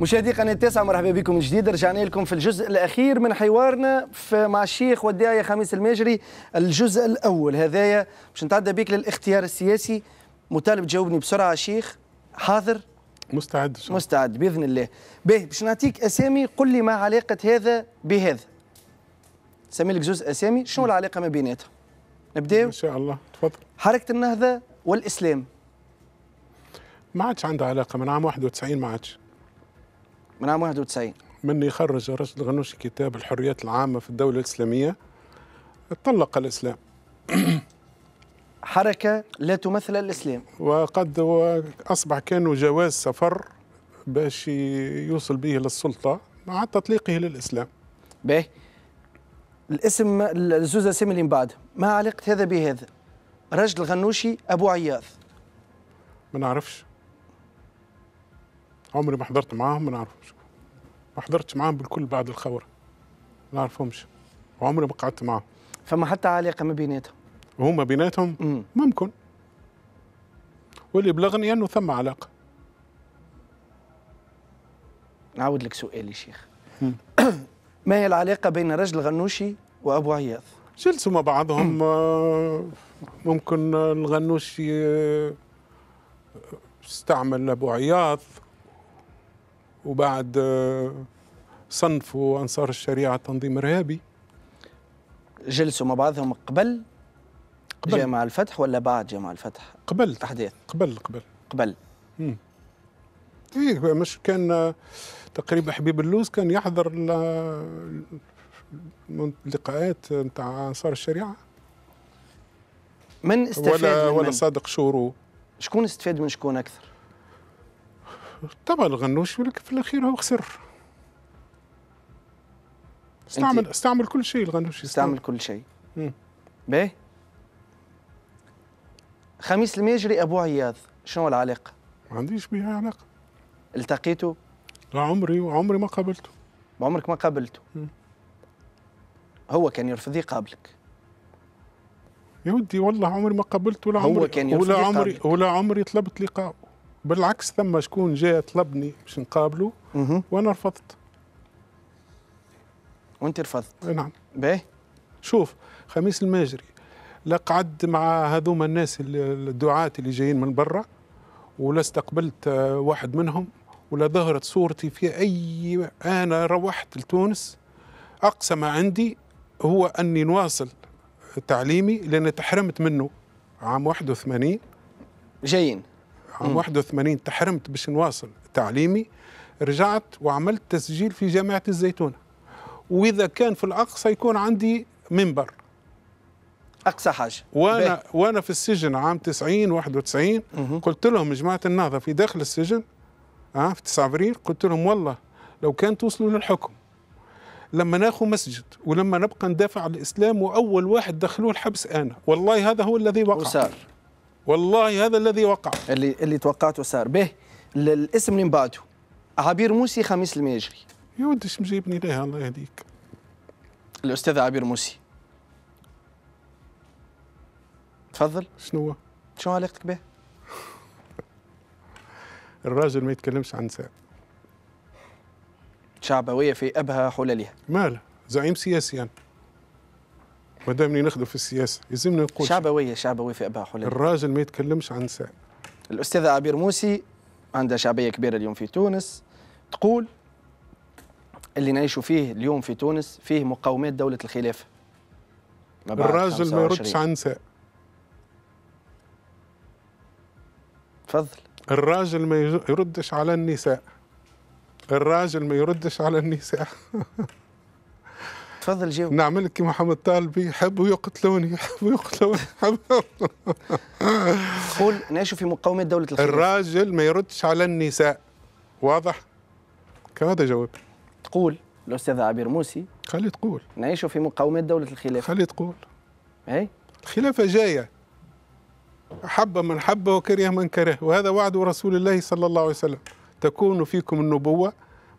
مشاهدي قناة تسعة مرحبا بكم من جديد رجعنا لكم في الجزء الأخير من حوارنا مع الشيخ والداعية خميس الماجري الجزء الأول هذايا باش نتعدى بك للاختيار السياسي مطالب تجاوبني بسرعة شيخ حاضر مستعد شو. مستعد بإذن الله به باش نعطيك أسامي قل لي ما علاقة هذا بهذا سمي لك جزء أسامي شنو العلاقة ما بيناتهم نبداو إن شاء الله تفضل حركة النهضة والإسلام ما عادش عندها علاقة من عام 91 ما عادش من عام 91 من خرج رشد الغنوشي كتاب الحريات العامة في الدولة الإسلامية طلق الإسلام حركة لا تمثل الإسلام وقد أصبح كانوا جواز سفر باش يوصل به للسلطة مع تطليقه للإسلام به الاسم الزوزة اسامي اللي من بعد ما علاقة هذا بهذا رجل الغنوشي أبو عياض ما نعرفش عمري ما حضرت معاهم ما نعرفهمش ما حضرتش معاهم بالكل بعد الخوره ما نعرفهمش وعمري ما قعدت معاهم فما حتى علاقه ما بيناتهم هما بيناتهم مم. ممكن واللي بلغني انه ثم علاقه نعاود لك سؤالي شيخ ما هي العلاقه بين رجل غنوشي وابو عياض جلسوا مع بعضهم آه، ممكن الغنوشي آه، استعمل ابو عياض وبعد آه، صنفوا أنصار الشريعة تنظيم إرهابي جلسوا مع بعضهم قبل, قبل جامع الفتح ولا بعد جامع الفتح؟ قبل أحداث قبل قبل قبل مم. إيه مش كان آه، تقريبا حبيب اللوز كان يحضر اللقاءات نتاع أنصار الشريعة من استفاد ولا من ولا صادق شورو شكون استفاد من شكون أكثر؟ طبعا الغنوش ولكن في الاخير هو خسر استعمل استعمل كل شيء الغنوش استعمل, استعمل كل شيء باهي خميس الماجري ابو عياض شنو العلاقه؟ ما عنديش بها علاقه التقيته؟ لا عمري وعمري ما قابلته عمرك ما قابلته؟ هو كان يرفض يقابلك يا ودي والله عمري ما قابلته ولا عمري هو كان يرفض ولا عمري ولا عمري طلبت لقاءه بالعكس ثم شكون جاء طلبني باش نقابله وانا رفضت وانت رفضت نعم باهي شوف خميس الماجري لا قعدت مع هذوما الناس الدعاة اللي جايين من برا ولا استقبلت آه، واحد منهم ولا ظهرت صورتي في اي انا روحت لتونس اقصى ما عندي هو اني نواصل تعليمي لان تحرمت منه عام 81 جايين عام 81 تحرمت باش نواصل تعليمي رجعت وعملت تسجيل في جامعة الزيتونة وإذا كان في الأقصى يكون عندي منبر أقصى حاجة وأنا, وأنا في السجن عام 90 91 مم. قلت لهم جماعة النهضة في داخل السجن آه في 9 أبريل قلت لهم والله لو كان توصلوا للحكم لما ناخذ مسجد ولما نبقى ندافع عن الإسلام وأول واحد دخلوه الحبس أنا والله هذا هو الذي وقع وصار. والله هذا الذي وقع اللي اللي توقعته صار به الاسم اللي من بعده عبير موسي خميس الماجري يا ود اش مجيبني ليه الله يهديك الاستاذ عبير موسي تفضل شنو هو؟ شنو علاقتك به الراجل ما يتكلمش عن نساء شعبويه في ابهى حللها ماله زعيم سياسي يعني. ما دامني نخدم في السياسه يلزمني نقول شعبويه شعبويه في ابها حلال الراجل ما يتكلمش عن نساء الاستاذه عبير موسي عندها شعبيه كبيره اليوم في تونس تقول اللي نعيشوا فيه اليوم في تونس فيه مقاومات دوله الخلافه ما الراجل ما يردش عن نساء تفضل الراجل ما يردش على النساء الراجل ما يردش على النساء تفضل جاوب نعمل لك محمد طالبي يحبوا يقتلوني يحبوا يقتلوني قول ناشو في مقاومة دولة الخلافة الراجل ما يردش على النساء واضح هذا جواب تقول الأستاذ عبير موسي خلي تقول نعيشوا في مقاومة دولة الخلافة خلي تقول هي إيه؟ الخلافة جاية حب من حب وكره من كره وهذا وعد رسول الله صلى الله عليه وسلم تكون فيكم النبوة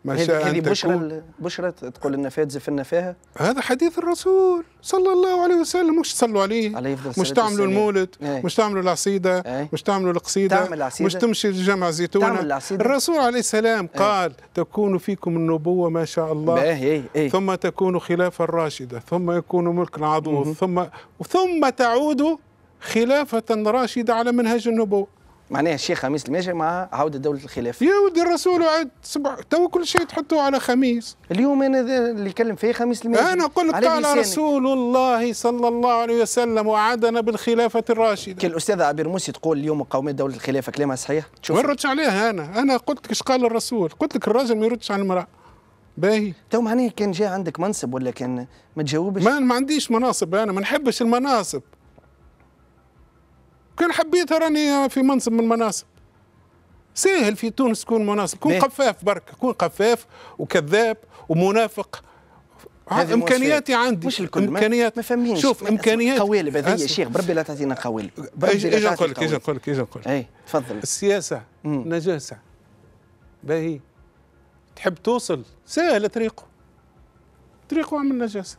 مشاء هذه بشرى بشرى تقول النفاذ في النفاهه هذا حديث الرسول صلى الله عليه وسلم مش تصلوا عليه, عليه مش تعملوا المولد ايه؟ مش تعملوا العصيده ايه؟ مش تعملوا القصيده تعمل مش تمشي لجمع زيتونه الرسول عليه السلام ايه؟ قال تكون فيكم النبوه ما شاء الله ايه ايه؟, إيه. ثم تكون خلافه راشده ثم يكون ملكا عضو ثم ثم تعود خلافه راشده على منهج النبوه معناها الشيخ خميس الماشي مع عودة دولة الخلافة يا ولدي الرسول وعد تو كل شيء تحطوه على خميس اليوم أنا اللي يكلم فيه خميس الماشي أنا قلت قال رسول الله صلى الله عليه وسلم وعدنا بالخلافة الراشدة كالأستاذة عبير موسي تقول اليوم قوميه دولة الخلافة كلامها صحيح ما نردش عليها أنا أنا قلت لك إيش قال الرسول قلت لك الرجل ما يردش على المرأة باهي تو معناها كان جاء عندك منصب ولا كان ما تجاوبش ما, ما عنديش مناصب أنا ما نحبش المناصب كان حبيت راني في منصب من المناصب ساهل في تونس تكون مناصب كون قفاف برك كون قفاف وكذاب ومنافق امكانياتي عندي مش الكل امكانيات ما فهمينش شوف امكانيات قوالب هذه يا شيخ بربي لا تعطينا قوالب ايش نقول لك ايش نقول لك ايش نقول لك اي تفضل السياسه مم. نجاسه باهي تحب توصل ساهل طريقه طريقه عمل نجاسه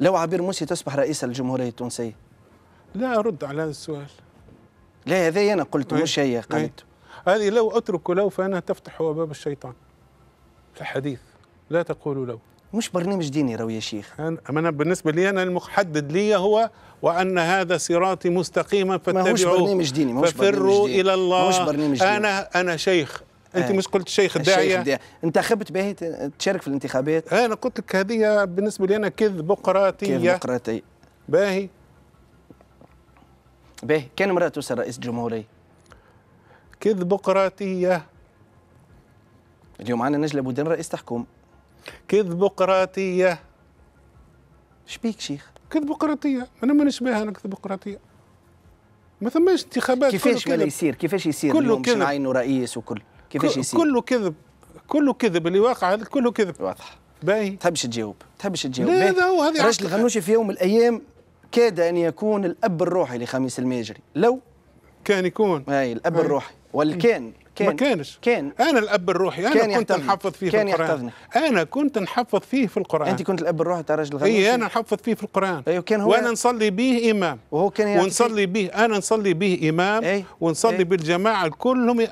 لو عبير موسي تصبح رئيس الجمهوريه التونسيه لا أرد على هذا السؤال لا هذا أنا قلت مش هي قالته هذه لو أترك لو فأنها تفتح باب الشيطان في الحديث لا تقول لو مش برنامج ديني راهو يا شيخ أنا, أنا بالنسبة لي أنا المحدد لي هو وأن هذا صراطي مستقيما فاتبعوه هوش برنامج ديني ماهوش ففروا ديني. إلى الله ماهوش برنامج ديني. أنا أنا شيخ انت آه. مش قلت شيخ الداعيه انتخبت باهي تشارك في الانتخابات انا قلت لك هذه بالنسبه لي انا كذب بقراتيه كذب بقراتيه باهي به كان مرة توصل رئيس جمهورية كذبقراطية اليوم عنا نجلة بودين رئيس تحكم كذبقراطية شبيك شيخ كذبقراطية أنا ما نشبهها أنا كذبقراطية ما ثماش انتخابات كيفاش ولا يصير كيفاش يصير كله اليوم كذب عينه رئيس وكل كيفاش يصير كله كذب كله كذب اللي واقع هذا كله كذب واضح باهي تحبش تجاوب تحبش تجاوب لا هذا هو هذه راجل الغنوشي في يوم من الايام كاد أن يكون الأب الروحي لخميس الماجري لو كان يكون أي الأب أي. الروحي والكان كان ما كانش كان انا الاب الروحي انا كان كنت نحفظ فيه كان في القران يحتضني. انا كنت نحفظ فيه في القران انت كنت الاب الروحي تاع راجل اي انا نحفظ فيه في القران أيوه كان هو وانا نصلي به امام وهو كان ونصلي به انا نصلي به امام أي. ونصلي أي. بالجماعه كلهم أم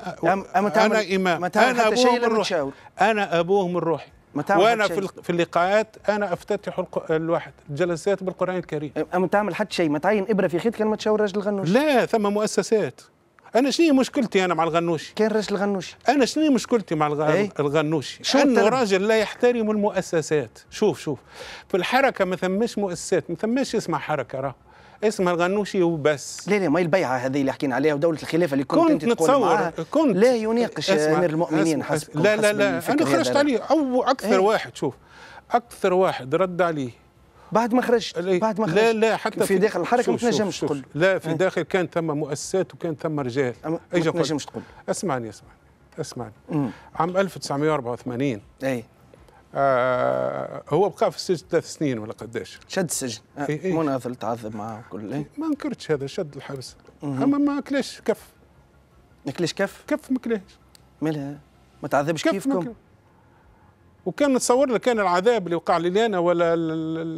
أم انا امام انا ابوهم الروحي انا ابوهم الروحي وانا في في اللقاءات انا افتتح الواحد الجلسات بالقران الكريم اما تعمل حتى شيء ما تعين ابره في خيط كان ما تشاور راجل الغنوش لا ثم مؤسسات انا شنو مشكلتي انا مع الغنوشي كان راجل الغنوشي انا شنو مشكلتي مع إيه؟ الغنوش ايه؟ الغنوشي انه راجل لا يحترم المؤسسات شوف شوف في الحركه ما ثماش مؤسسات ما ثماش اسمها حركه راه اسمها الغنوشي وبس لا لا ما البيعه هذه اللي حكينا عليها ودوله الخلافه اللي كنت, كنت نتصور كنت لا يناقش امير المؤمنين حسب لا لا لا انا خرجت عليه او اكثر إيه. واحد شوف اكثر واحد رد عليه بعد ما خرجت بعد ما خرجت لا لا حتى في داخل الحركه ما تنجمش تقول لا في إيه. داخل كان ثم مؤسسات وكان ثم رجال ما تنجمش تقول اسمعني اسمعني اسمعني عام 1984 اي آه هو بقى في السجن ثلاث سنين ولا قداش شد السجن آه، إيه, إيه. مناضل تعذب معاه وكل إيه؟ ما نكرتش هذا شد الحبس اما ما كلاش كف ما كلاش كف كف ما كلاش مالها ما تعذبش كيفكم وكان نتصور لك كان العذاب اللي وقع لي انا ولا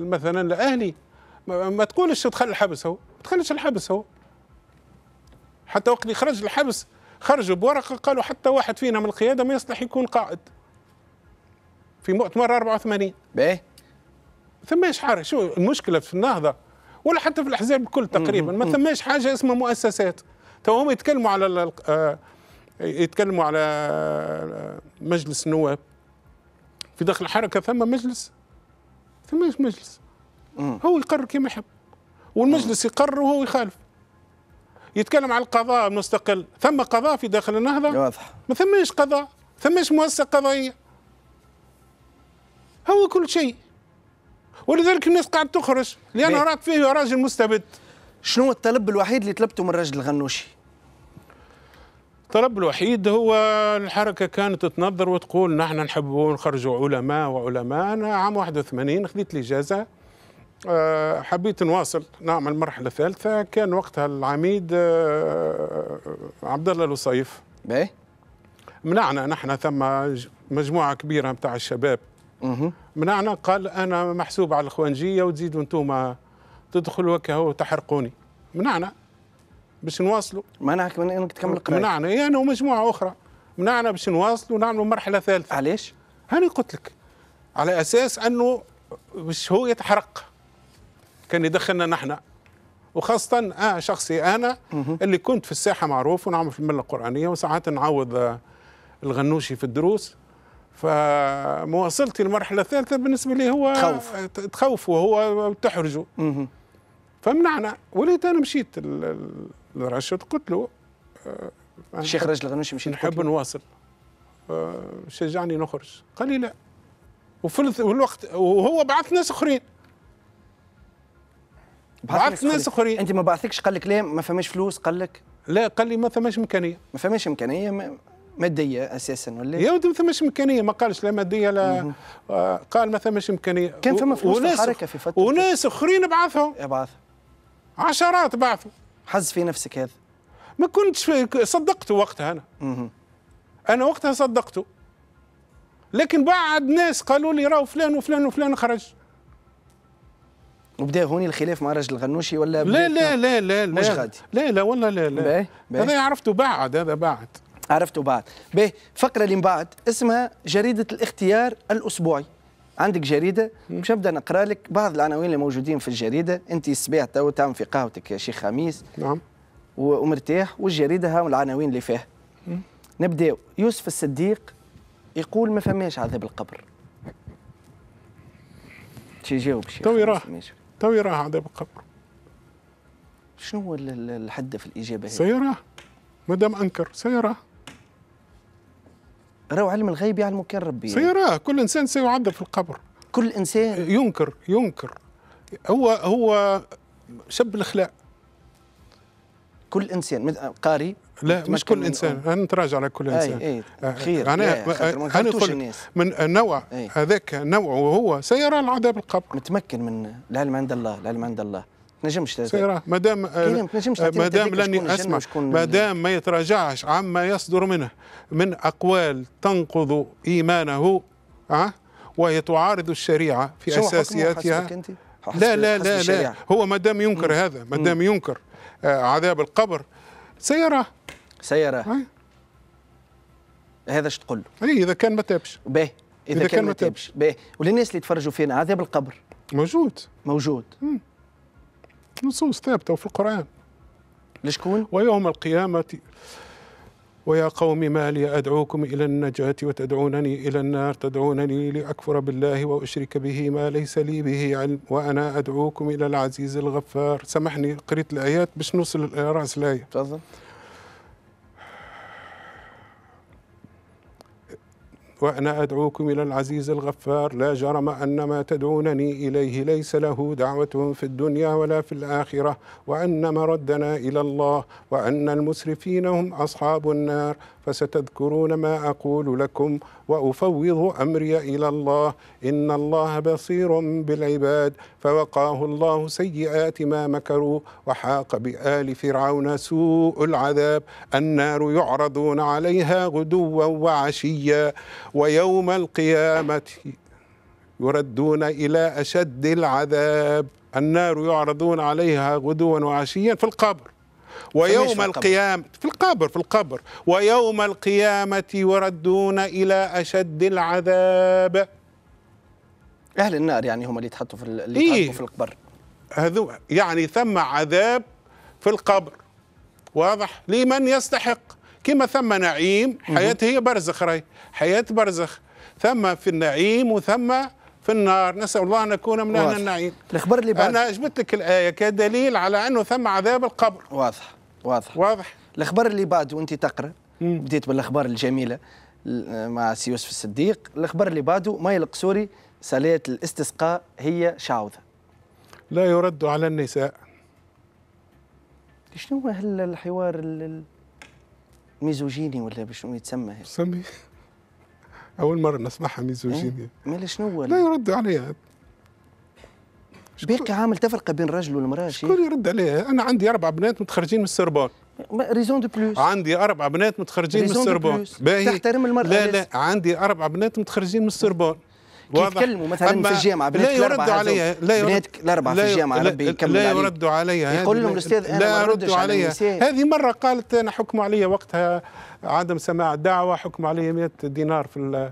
مثلا لاهلي ما, ما تقولش دخل الحبس هو ما دخلش الحبس هو حتى وقت اللي خرج الحبس خرجوا بورقه قالوا حتى واحد فينا من القياده ما يصلح يكون قائد في مؤتمر 84 بايه ثماش حاجه شو المشكله في النهضه ولا حتى في الاحزاب الكل تقريبا ما ثماش حاجه اسمها مؤسسات تو هم يتكلموا على آه، يتكلموا على مجلس النواب في داخل الحركه ثم مجلس ثماش مجلس هو يقرر كما يحب والمجلس يقرر وهو يخالف يتكلم على القضاء المستقل ثم قضاء في داخل النهضه واضح ما ثماش قضاء ثماش مؤسسه قضائيه هو كل شيء ولذلك الناس قاعد تخرج لأن رأت فيه راجل مستبد شنو الطلب الوحيد اللي طلبته من راجل الغنوشي؟ الطلب الوحيد هو الحركة كانت تتنظر وتقول نحن نحبوا نخرجوا علماء وعلماء أنا عام 81 خذيت الإجازة أه حبيت نواصل نعمل مرحلة ثالثة كان وقتها العميد أه عبد الله الوصيف إيه؟ منعنا نحن ثم مجموعة كبيرة متاع الشباب منعنا قال انا محسوب على الخوانجيه وتزيدوا انتم تدخلوا هكا وتحرقوني تحرقوني منعنا باش نواصلوا منعك من انك تكمل قرايه منعنا إيه، انا يعني ومجموعه اخرى منعنا باش نواصلوا ونعملوا مرحله ثالثه علاش؟ هاني قلت لك على اساس انه باش هو يتحرق كان يدخلنا نحن وخاصة آه شخصي أنا اللي كنت في الساحة معروف ونعمل في الملة القرآنية وساعات نعوض آه، الغنوشي في الدروس فمواصلتي المرحلة الثالثة بالنسبة لي هو تخوف تخوف وهو تحرجه فمنعنا وليت أنا مشيت لرشد قلت له آه، الشيخ رجل غنوشي مشيت نحب نواصل آه، شجعني نخرج قال لي لا وفي الوقت وهو بعث ناس اخرين بعث ناس اخرين انت ما بعثكش قال لك لا ما فماش فلوس قال لك لا قال لي ما فماش امكانيه ما فماش امكانيه ماديه اساسا ولا يا ودي ما ثماش امكانيه ما قالش لا ماديه لا آه، قال ما ثماش امكانيه كان فما فلوس في الحركه في فتره وناس اخرين بعثهم بعثوا عشرات بعثوا حز في نفسك هذا ما كنتش صدقته وقتها انا انا وقتها صدقته لكن بعد ناس قالوا لي راهو فلان وفلان وفلان خرج وبدا هوني الخلاف مع رجل الغنوشي ولا لا لا لا لا لا مش غادي لا لا والله لا لا هذا عرفته بعد هذا بعد عرفتوا بعد باهي الفقره اللي من بعد اسمها جريده الاختيار الاسبوعي عندك جريده باش نبدا نقرا لك بعض العناوين اللي موجودين في الجريده انت الصباح تو تعمل في قهوتك يا شيخ خميس نعم ومرتاح والجريده ها العناوين اللي فيها نبداو يوسف الصديق يقول ما فماش عذاب القبر شي جاوب شي توي راح توي راح عذاب القبر شنو الحد في الاجابه هذه؟ سيراه مادام انكر سيراه راهو علم الغيب يعلمه كان ربي سيراه كل انسان سيعذب في القبر كل انسان ينكر ينكر هو هو شب الاخلاء كل انسان قاري لا مش كل انسان انا نتراجع على كل انسان اي اي آه، خير انا آه، انا الناس. من نوع هذاك نوع وهو سيرى العذاب القبر متمكن من العلم عند الله العلم عند الله تنجمش سيراه ما دام ما دام لاني اسمع ما دام ما يتراجعش عما يصدر منه من اقوال تنقض ايمانه أه؟ وهي تعارض الشريعه في اساسياتها لا لا لا لا هو ما دام ينكر مم. هذا ما دام ينكر آه عذاب القبر سيراه سيراه هذا اش تقول له؟ إيه، اذا كان ما تابش باهي إذا, اذا كان, كان ما تابش وللناس اللي يتفرجوا فينا عذاب القبر موجود موجود مم. نصوص ثابتة وفي القرآن لشكون؟ ويوم القيامة ويا قوم ما لي أدعوكم إلى النجاة وتدعونني إلى النار تدعونني لأكفر بالله وأشرك به ما ليس لي به علم وأنا أدعوكم إلى العزيز الغفار سامحني قريت الآيات باش نوصل لرأس الآية تفضل وأنا أدعوكم إلى العزيز الغفار لا جرم أن ما تدعونني إليه ليس له دعوة في الدنيا ولا في الآخرة وأن مردنا إلى الله وأن المسرفين هم أصحاب النار فستذكرون ما أقول لكم وأفوض أمري إلى الله إن الله بصير بالعباد فوقاه الله سيئات ما مكروا وحاق بآل فرعون سوء العذاب النار يعرضون عليها غدوا وعشيا ويوم القيامة يردون إلى أشد العذاب النار يعرضون عليها غدوا وعشيا في القبر ويوم القيامة في القبر في القبر ويوم القيامة يردون إلى أشد العذاب أهل النار يعني هم اللي يتحطوا في اللي إيه؟ في القبر هذو يعني ثم عذاب في القبر واضح لمن يستحق كما ثم نعيم حياة هي برزخ راي حياة برزخ ثم في النعيم وثم في النار نسأل الله أن نكون من أهل النعيم الأخبار اللي بعد أنا جبت لك الآية كدليل على أنه ثم عذاب القبر واضح واضح واضح الأخبار اللي بعد وأنت تقرأ بديت بالأخبار الجميلة مع سي يوسف الصديق الأخبار اللي بعده ماي القسوري صلاة الاستسقاء هي شعوذة لا يرد على النساء شنو هو هالحوار ميزوجيني ولا بشنو يتسمى سمي اول مره نسمعها ميزوجيني إيه؟ مال شنو لا يرد عليها بيك عامل تفرقه بين رجل والمراه شكون يرد عليها انا عندي اربع بنات متخرجين من السربون ريزون دو بلوس عندي اربع بنات متخرجين من السربون تحترم المراه لا لا عندي اربع بنات متخرجين من السربون يتكلموا مثلا في الجامعه لا يردوا علي لا يرد بناتك الاربعه في الجامعه ربي يكمل لا يردوا علي يقول لهم الاستاذ انا لا يرد علي هذه مره قالت انا حكموا علي وقتها عدم سماع الدعوه حكموا علي 100 دينار في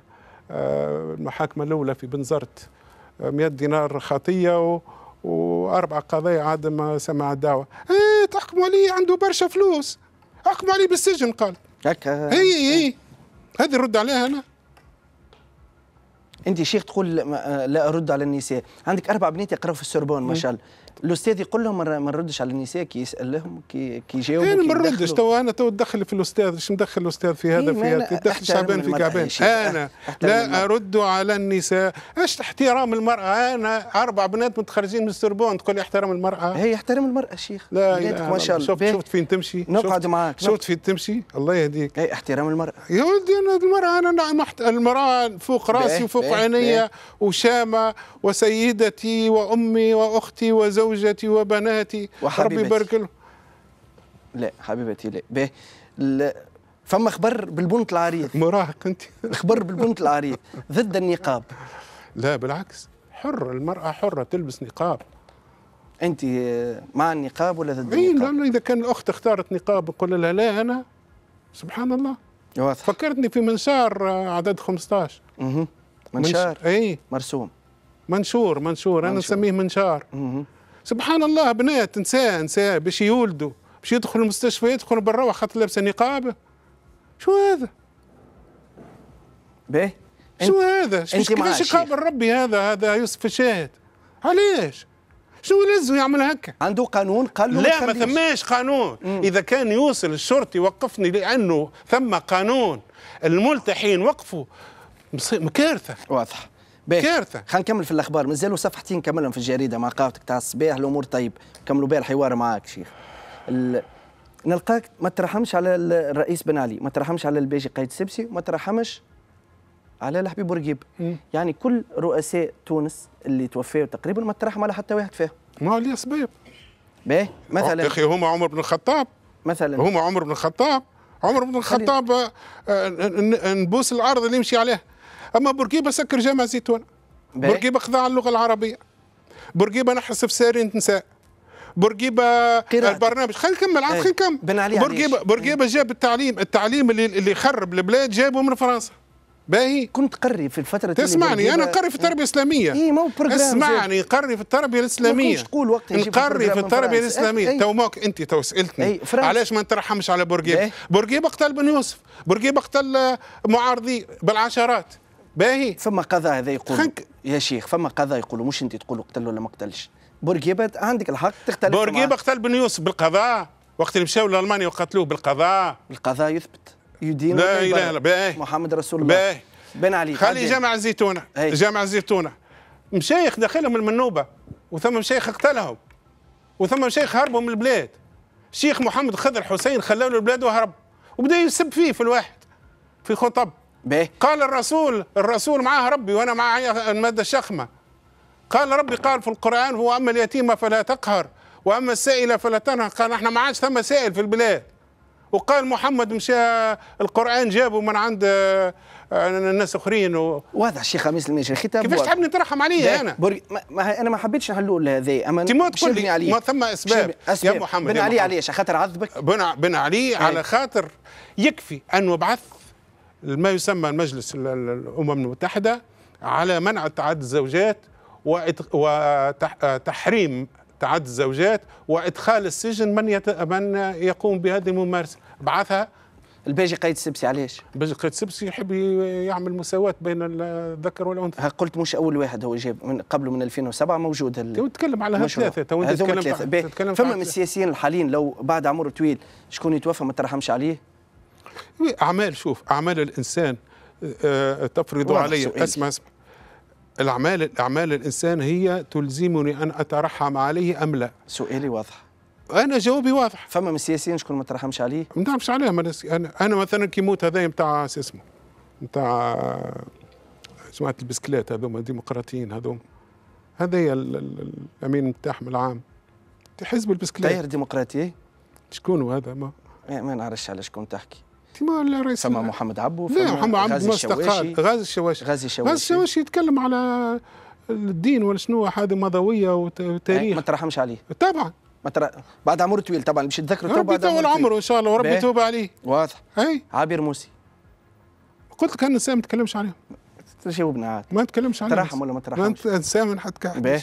آه، المحاكمه الاولى في بنزرت 100 دينار خطيه و... واربع قضايا عدم سماع الدعوه ايه تحكموا علي عنده برشا فلوس احكموا علي بالسجن قال هكا هي إيه، إيه، هي إيه. هذه رد عليها انا انت شيخ تقول آه، لا ارد على النساء عندك اربع بنات يقراوا في السربون ما شاء الله الاستاذ يقول لهم ما نردش على النساء كي لهم كي كي يجاوبوا انا إيه، ما نردش تو انا تو تدخل في الاستاذ ايش مدخل الاستاذ في هذا إيه، في هذا تدخل شعبان في كعبان انا لا ارد على النساء ايش احترام المراه انا اربع بنات متخرجين من السربون تقول لي احترام المراه هي احترام المراه شيخ لا لا ما شاء الله شفت, شفت فين تمشي نقعد معاك شفت فين تمشي الله يهديك اي احترام المراه يا ولدي انا المراه انا نعم، المراه فوق راسي وفوق عيني وشامه وسيدتي وامي واختي وزوجتي زوجتي وبناتي وحبيبتي ربي بارك لهم لا حبيبتي لا به فما خبر بالبنت العريض مراهق انت خبر بالبنت العريض ضد النقاب لا بالعكس حر المرأة حرة تلبس نقاب انت مع النقاب ولا ضد النقاب؟ اذا كان الاخت اختارت نقاب نقول لها لا انا سبحان الله واضح فكرتني في منشار عدد 15 اها منشار اي مرسوم منشور منشور, انا نسميه منشار سبحان الله بنات نساء نساء باش يولدوا باش يدخلوا المستشفى يدخلوا برا خاطر لابسه نقاب شو هذا؟ باهي شو هذا؟ شو كيفاش يقابل ربي هذا هذا يوسف الشاهد؟ علاش؟ شنو لازم يعمل هكا؟ عنده قانون قال له لا ما ثماش قانون مم. اذا كان يوصل الشرطي يوقفني لانه ثم قانون الملتحين وقفوا كارثه واضح كارثه خلينا نكمل في الاخبار مازالوا صفحتين نكملهم في الجريده مع قاوتك تاع الصباح الامور طيب نكملوا بها الحوار معاك شيخ ال... نلقاك ما ترحمش على الرئيس بن علي ما ترحمش على الباجي قايد سبسي ما ترحمش على الحبيب بورقيب يعني كل رؤساء تونس اللي توفوا تقريبا ما ترحم على حتى واحد فيهم ما ليه اسباب باه مثلا أه، اخي هما عمر بن الخطاب مثلا هما عمر بن الخطاب عمر بن الخطاب آه، آه، نبوس الارض اللي يمشي عليها اما بورقيبه سكر جامع زيتون بورقيبه قضى على اللغه العربيه بورقيبه نحس في ساري نتنسى بورقيبه البرنامج آه، خلينا نكمل عاد إيه. خلينا نكمل بورقيبه بورقيبه إيه. جاب التعليم التعليم اللي اللي خرب البلاد جابه من فرنسا باهي كنت قري في الفتره تسمعني انا قري في التربيه إيه. الاسلاميه اي مو اسمعني قري في التربيه الاسلاميه مش تقول وقت نقري في التربيه الاسلاميه تو ماك انت تو سالتني علاش ما نترحمش على بورقيبه بورقيبه قتل بن يوسف بورقيبه قتل آه، معارضي بالعشرات باهي فما قضاء هذا يقول خنك. يا شيخ فما قضاء يقولوا مش انت تقولوا قتل ولا ما قتلش بورقيبه عندك الحق تختلف بورقيبه قتل بن يوسف بالقضاء وقت اللي مشاو لالمانيا وقتلوه بالقضاء القضاء يثبت يدين لا اله الا باهي محمد رسول الله باهي بن علي خلي جامع الزيتونه جامع الزيتونه مشايخ داخلهم المنوبه وثم مشايخ قتلهم وثم مشايخ هربوا من البلاد شيخ محمد خضر حسين خلاه البلاد وهرب وبدا يسب فيه في الواحد في خطب بيه؟ قال الرسول الرسول معاه ربي وانا معايا الماده الشخمه قال ربي قال في القران هو اما اليتيم فلا تقهر واما السائل فلا تنهر قال احنا ما عادش ثم سائل في البلاد وقال محمد مشى القران جابه من عند آه، الناس اخرين و... واضح شيخ خميس المنشي الختام كيفاش تحبني ترحم عليا انا بري... ما... انا ما حبيتش نحلول هذا اما تيموت لي عليه. ما ثم اسباب, أسباب. يا محمد بن علي علاش خاطر عذبك بن, بن علي على إيه. خاطر يكفي انه بعث ما يسمى المجلس الامم المتحده على منع تعدد الزوجات وتحريم تعدد الزوجات وادخال السجن من يت... من يقوم بهذه الممارسه بعثها الباجي قايد السبسي علاش؟ الباجي قايد السبسي يحب يعمل مساواة بين الذكر والأنثى. قلت مش أول واحد هو جاب من قبله من 2007 موجود هل... تو تتكلم على الثلاثة تو تتكلم ثلاثة فما من السياسيين الحاليين لو بعد عمر طويل شكون يتوفى ما ترحمش عليه؟ اعمال شوف اعمال الانسان آه، آه، تفرض علي اسمع اسمع الاعمال اعمال الانسان هي تلزمني ان اترحم عليه ام لا سؤالي واضح انا جوابي واضح فما من السياسيين شكون ما ترحمش عليه ما نعرفش عليه انا انا مثلا كي موت هذا نتاع اسمه نتاع جماعه البسكلات هذوما الديمقراطيين هذوما هذايا الامين نتاعهم العام حزب البسكلات تاير ديمقراطي شكون هذا ما ما نعرفش على شكون تحكي احتمال لا رئيس فما محمد عبو فما محمد عبو غازي الشواشي غازي الشواشي غازي الشواشي يتكلم على الدين ولا شنو هذه مضويه وتاريخ إيه، ما ترحمش عليه طبعا ما ترى بعد عمر طويل طبعا باش تذكروا ربي يطول عمره ان شاء الله وربي يتوب عليه واضح اي عابر موسي قلت لك انا ما تكلمش عليهم جاوبنا عاد ما تكلمش عليهم ترحم ولا ما ترحمش ما انسان حتى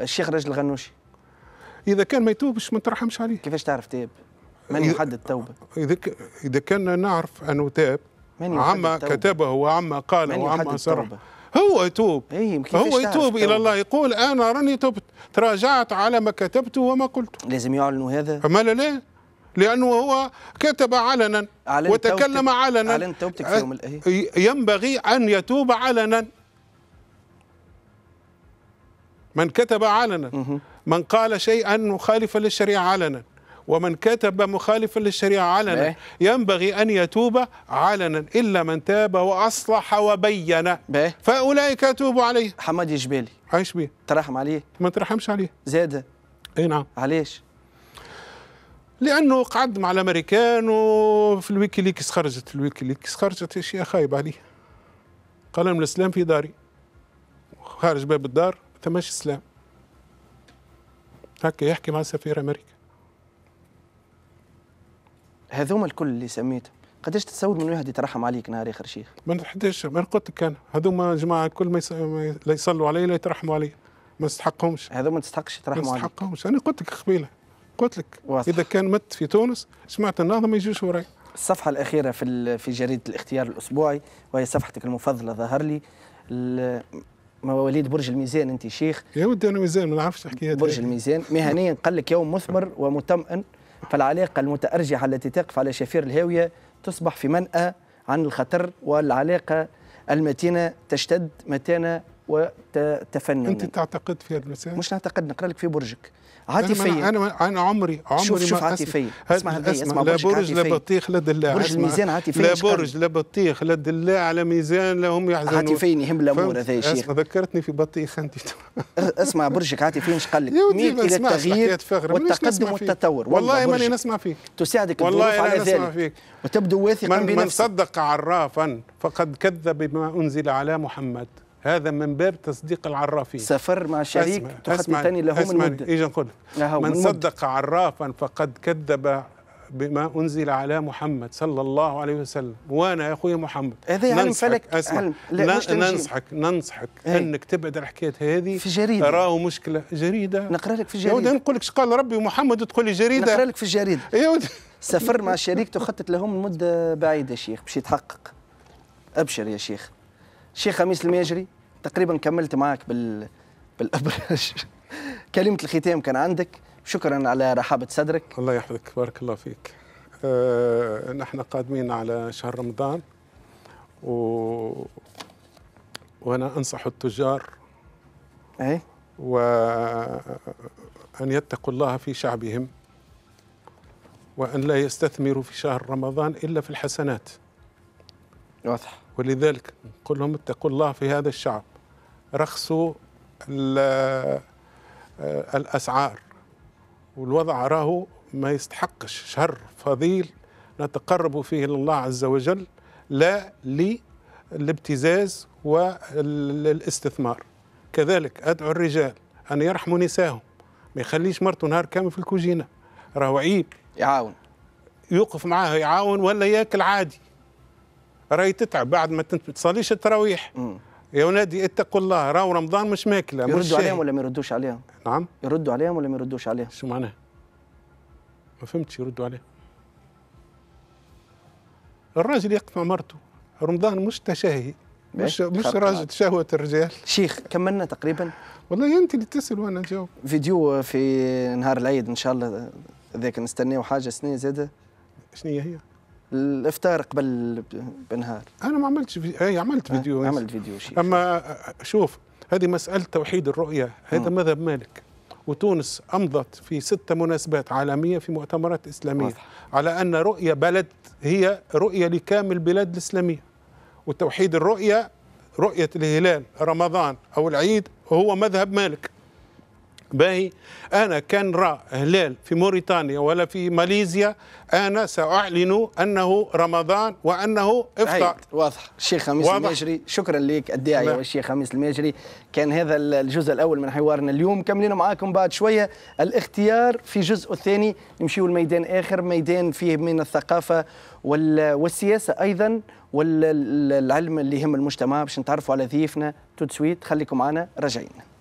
الشيخ رجل الغنوشي اذا كان ما يتوبش ما ترحمش عليه كيفاش تعرف تاب من يحدد توبة؟ إذا إذا كنا نعرف أنه تاب عما كتبه وعما قال وعما صرف هو يتوب إيه هو يتوب الى الله يقول انا راني تبت تراجعت على ما كتبته وما قلته لازم يعلنوا هذا ما لا ليه لانه هو كتب علنا وتكلم علنا علن توبتك في يوم الايه ينبغي ان يتوب علنا من كتب علنا من قال شيئا مخالفا للشريعه علنا ومن كتب مخالفا للشريعة علنا ينبغي أن يتوب علنا إلا من تاب وأصلح وبين فأولئك يتوب عليه حماد جبالي عايش بيه ترحم عليه ما ترحمش عليه زادة اي نعم علاش لانه قعد مع الامريكان وفي الويكيليكس خرجت الويكيليكس خرجت اشياء خايبه عليه قال من الاسلام في داري خارج باب الدار ما ثماش اسلام هكا يحكي مع سفير امريكا هذوما الكل اللي سميتهم قداش تتصور من واحد يترحم عليك نهار اخر شيخ؟ ما نحتاجش ما قلت لك انا هذوما جماعه الكل ما, يص... ما يصلوا علي لا يترحموا علي ما نستحقهمش هذوما ما تستحقش يترحموا عليك ما تستحقهمش انا قلت لك قبيله قلت لك اذا كان مت في تونس جماعه النهضه ما يجوش وراي الصفحه الاخيره في في جريده الاختيار الاسبوعي وهي صفحتك المفضله ظهر لي مواليد برج الميزان انت شيخ يا ودي انا ميزان ما نعرفش الحكايه برج الميزان مهنيا قال لك يوم مثمر ومطمئن فالعلاقة المتأرجحة التي تقف على شفير الهاوية تصبح في منأى عن الخطر والعلاقة المتينة تشتد متانة وتفنن أنت تعتقد في الرسالة؟ مش نعتقد نقرأ لك في برجك عاطفيا انا انا عمري عمري شوف شوف عاطفيا اسمع اسمع لا برج لا بطيخ لا دلاع برج الميزان عاطفيا لا برج لا بطيخ لا دلاع لا ميزان لا هم يحزنون عاطفيا يهم الامور هذا يا شيخ ذكرتني في بطيخ انت اسمع برجك عاطفيا ايش قال لك ميل الى التغيير والتقدم والتطور والله ماني نسمع فيك تساعدك الظروف على ذلك وتبدو واثقا بنفسك من صدق عرافا فقد كذب بما انزل على محمد هذا من باب تصديق العرافين سفر مع شريك تخطيتان له من مدة إيجا نقول من صدق عرافا فقد كذب بما أنزل على محمد صلى الله عليه وسلم وأنا يا أخوي محمد هذا علم يعني فلك أسمع علم. لا ننصحك ننصحك إيه. أنك تبعد الحكاية هذه في جريدة تراه مشكلة جريدة نقرأ لك في جريدة يا نقول لك قال ربي ومحمد تقول لي جريدة نقرأ لك في الجريدة سفر مع شريك تخطط لهم مدة بعيدة يا شيخ باش يتحقق أبشر يا شيخ شيخ خميس الميجري تقريبا كملت معك بال بالابرش كلمه الختام كان عندك شكرا على رحابه صدرك الله يحفظك بارك الله فيك أه نحن قادمين على شهر رمضان و... وانا انصح التجار ايه وان يتقوا الله في شعبهم وان لا يستثمروا في شهر رمضان الا في الحسنات واضح ولذلك قل لهم اتقوا الله في هذا الشعب رخصوا آه، الأسعار والوضع راهو ما يستحقش شهر فضيل نتقرب فيه لله عز وجل لا للابتزاز والاستثمار كذلك أدعو الرجال أن يرحموا نساهم ما يخليش مرته نهار كامل في الكوجينة راهو عيب يعاون يوقف معاه يعاون ولا ياكل عادي راهي تتعب بعد ما تصليش التراويح يا ولادي اتقوا الله راهو رمضان مش ماكله مش يردوا عليهم ولا ما يردوش عليهم؟ نعم يردوا عليهم ولا ما يردوش عليهم؟ شو معناها؟ ما فهمتش يردوا عليهم الراجل يقطع مرته رمضان مش تشهي مش مش راجل شهوة الرجال شيخ كملنا تقريبا والله انت اللي تسال وانا نجاوب فيديو في نهار العيد ان شاء الله ذاك نستناو حاجه سنين زاده شنو هي؟ الافطار قبل بنهار انا ما عملتش في... اي عملت آه، فيديو عملت فيديو شيء اما شوف هذه مساله توحيد الرؤيه هذا مذهب مالك وتونس امضت في ستة مناسبات عالميه في مؤتمرات اسلاميه واضح. على ان رؤيه بلد هي رؤيه لكامل البلاد الاسلاميه وتوحيد الرؤيه رؤيه الهلال رمضان او العيد هو مذهب مالك باهي أنا كان رأى هلال في موريتانيا ولا في ماليزيا أنا سأعلن أنه رمضان وأنه إفطار واضح الشيخ خميس واضح. الماجري شكرا لك الداعية والشيخ نعم. خميس الماجري كان هذا الجزء الأول من حوارنا اليوم كملنا معاكم بعد شوية الاختيار في جزء الثاني نمشيو لميدان آخر ميدان فيه من الثقافة والسياسة أيضا والعلم اللي يهم المجتمع باش نتعرفوا على ضيفنا تو سويت خليكم معنا راجعين